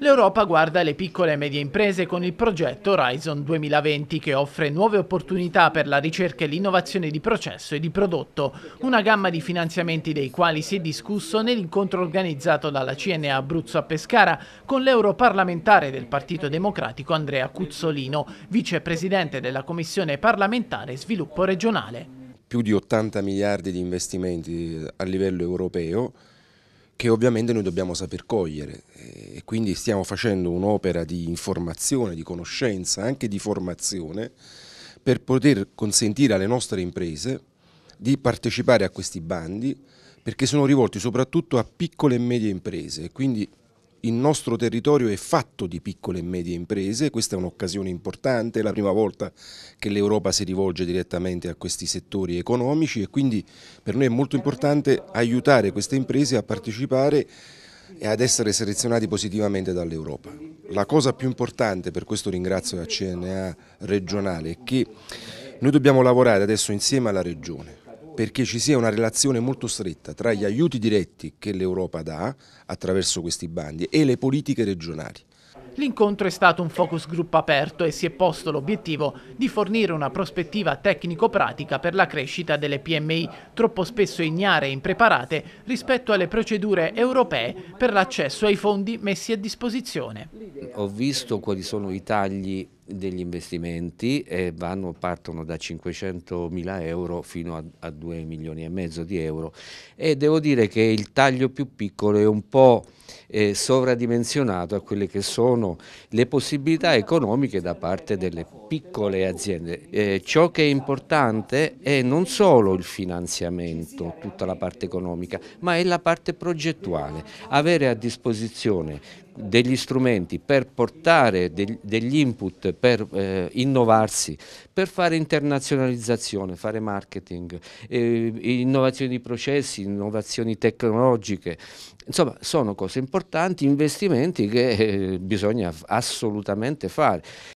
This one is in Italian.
L'Europa guarda le piccole e medie imprese con il progetto Horizon 2020 che offre nuove opportunità per la ricerca e l'innovazione di processo e di prodotto, una gamma di finanziamenti dei quali si è discusso nell'incontro organizzato dalla CNA Abruzzo a Pescara con l'europarlamentare del Partito Democratico Andrea Cuzzolino, vicepresidente della Commissione parlamentare Sviluppo regionale. Più di 80 miliardi di investimenti a livello europeo che ovviamente noi dobbiamo saper cogliere e quindi stiamo facendo un'opera di informazione, di conoscenza, anche di formazione per poter consentire alle nostre imprese di partecipare a questi bandi perché sono rivolti soprattutto a piccole e medie imprese, quindi il nostro territorio è fatto di piccole e medie imprese, questa è un'occasione importante, è la prima volta che l'Europa si rivolge direttamente a questi settori economici e quindi per noi è molto importante aiutare queste imprese a partecipare e ad essere selezionati positivamente dall'Europa. La cosa più importante, per questo ringrazio la CNA regionale, è che noi dobbiamo lavorare adesso insieme alla Regione, perché ci sia una relazione molto stretta tra gli aiuti diretti che l'Europa dà attraverso questi bandi e le politiche regionali. L'incontro è stato un focus group aperto e si è posto l'obiettivo di fornire una prospettiva tecnico-pratica per la crescita delle PMI, troppo spesso ignare e impreparate rispetto alle procedure europee per l'accesso ai fondi messi a disposizione. Ho visto quali sono i tagli degli investimenti e vanno, partono da 500 mila euro fino a, a 2 milioni e mezzo di euro e devo dire che il taglio più piccolo è un po' eh, sovradimensionato a quelle che sono le possibilità economiche da parte delle piccole aziende. Eh, ciò che è importante è non solo il finanziamento, tutta la parte economica, ma è la parte progettuale, avere a disposizione degli strumenti per portare degli input per eh, innovarsi, per fare internazionalizzazione, fare marketing, eh, innovazioni di processi, innovazioni tecnologiche, insomma sono cose importanti, investimenti che eh, bisogna assolutamente fare.